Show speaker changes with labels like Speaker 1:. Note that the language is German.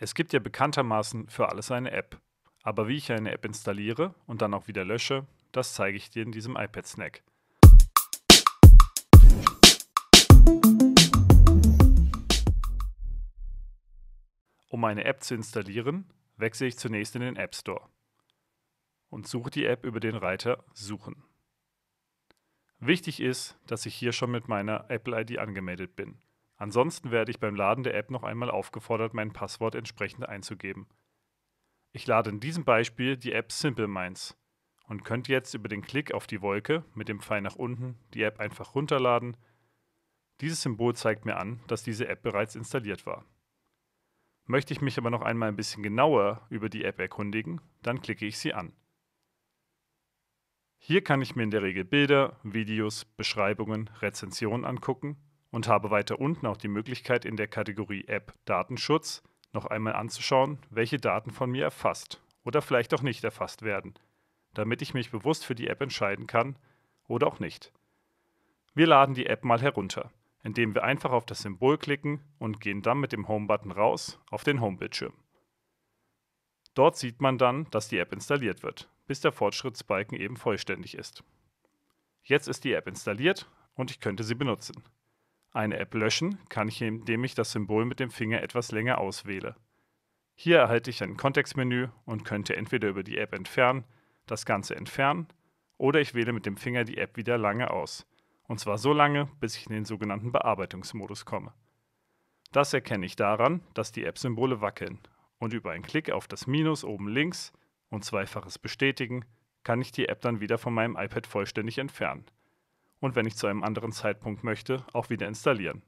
Speaker 1: Es gibt ja bekanntermaßen für alles eine App. Aber wie ich eine App installiere und dann auch wieder lösche, das zeige ich dir in diesem iPad-Snack. Um eine App zu installieren, wechsle ich zunächst in den App Store und suche die App über den Reiter Suchen. Wichtig ist, dass ich hier schon mit meiner Apple ID angemeldet bin. Ansonsten werde ich beim Laden der App noch einmal aufgefordert, mein Passwort entsprechend einzugeben. Ich lade in diesem Beispiel die App Simple Minds und könnte jetzt über den Klick auf die Wolke mit dem Pfeil nach unten die App einfach runterladen. Dieses Symbol zeigt mir an, dass diese App bereits installiert war. Möchte ich mich aber noch einmal ein bisschen genauer über die App erkundigen, dann klicke ich sie an. Hier kann ich mir in der Regel Bilder, Videos, Beschreibungen, Rezensionen angucken und habe weiter unten auch die Möglichkeit, in der Kategorie App Datenschutz noch einmal anzuschauen, welche Daten von mir erfasst oder vielleicht auch nicht erfasst werden, damit ich mich bewusst für die App entscheiden kann oder auch nicht. Wir laden die App mal herunter, indem wir einfach auf das Symbol klicken und gehen dann mit dem Home-Button raus auf den Home-Bildschirm. Dort sieht man dann, dass die App installiert wird, bis der Fortschrittsbalken eben vollständig ist. Jetzt ist die App installiert und ich könnte sie benutzen. Eine App löschen kann ich, indem ich das Symbol mit dem Finger etwas länger auswähle. Hier erhalte ich ein Kontextmenü und könnte entweder über die App entfernen, das Ganze entfernen oder ich wähle mit dem Finger die App wieder lange aus. Und zwar so lange, bis ich in den sogenannten Bearbeitungsmodus komme. Das erkenne ich daran, dass die App-Symbole wackeln. Und über einen Klick auf das Minus oben links und zweifaches Bestätigen kann ich die App dann wieder von meinem iPad vollständig entfernen und wenn ich zu einem anderen Zeitpunkt möchte, auch wieder installieren.